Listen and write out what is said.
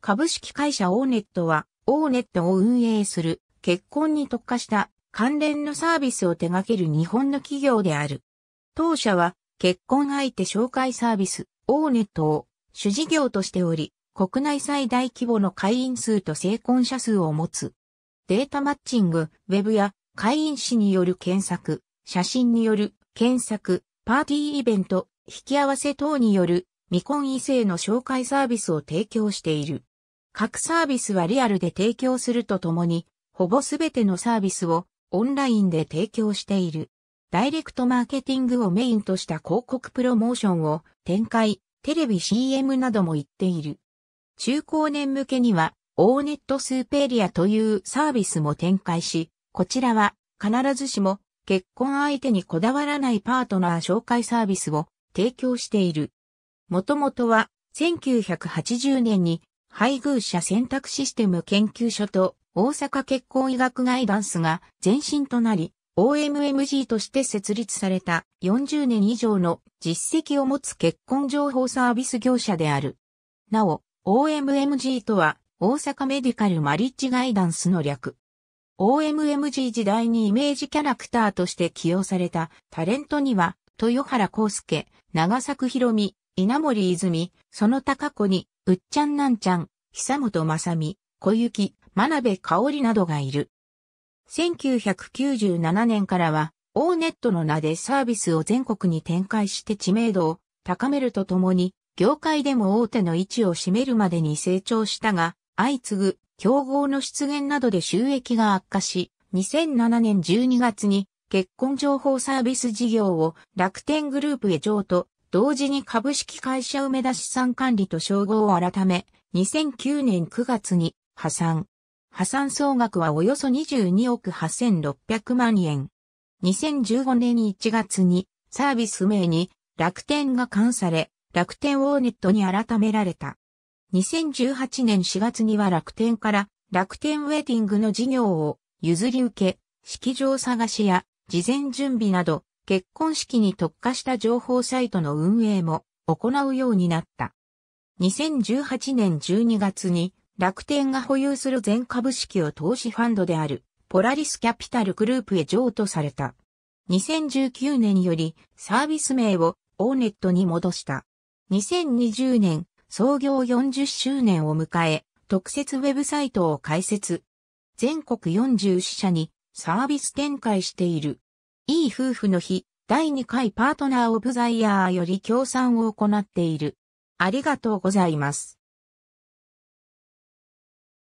株式会社オーネットは、オーネットを運営する、結婚に特化した関連のサービスを手掛ける日本の企業である。当社は、結婚相手紹介サービス、オーネットを主事業としており、国内最大規模の会員数と成婚者数を持つ。データマッチング、ウェブや会員誌による検索、写真による検索、パーティーイベント、引き合わせ等による未婚異性の紹介サービスを提供している。各サービスはリアルで提供するとともに、ほぼすべてのサービスをオンラインで提供している。ダイレクトマーケティングをメインとした広告プロモーションを展開、テレビ CM なども言っている。中高年向けには、オーネットスーペリアというサービスも展開し、こちらは必ずしも結婚相手にこだわらないパートナー紹介サービスを提供している。もともとは1980年に配偶者選択システム研究所と大阪結婚医学ガイダンスが前身となり、OMMG として設立された40年以上の実績を持つ結婚情報サービス業者である。なお、OMMG とは大阪メディカルマリッジガイダンスの略。OMMG 時代にイメージキャラクターとして起用されたタレントには、豊原康介、長作博美、稲森泉、その高子に、うっちゃんなんちゃん、久本雅美、小雪、真鍋香織などがいる。1997年からは、オーネットの名でサービスを全国に展開して知名度を高めるとともに、業界でも大手の位置を占めるまでに成長したが、相次ぐ競合の出現などで収益が悪化し、2007年12月に結婚情報サービス事業を楽天グループへ譲渡、同時に株式会社梅田資産管理と称号を改め、2009年9月に破産。破産総額はおよそ22億8600万円。2015年1月にサービス名に楽天が関され、楽天ウォーネットに改められた。2018年4月には楽天から楽天ウェイティングの事業を譲り受け、式場探しや事前準備など結婚式に特化した情報サイトの運営も行うようになった。2018年12月に楽天が保有する全株式を投資ファンドであるポラリスキャピタルグループへ譲渡された。2019年よりサービス名をオーネットに戻した。2020年創業40周年を迎え、特設ウェブサイトを開設。全国40支社にサービス展開している。いい夫婦の日、第2回パートナーオブザイヤーより協賛を行っている。ありがとうございます。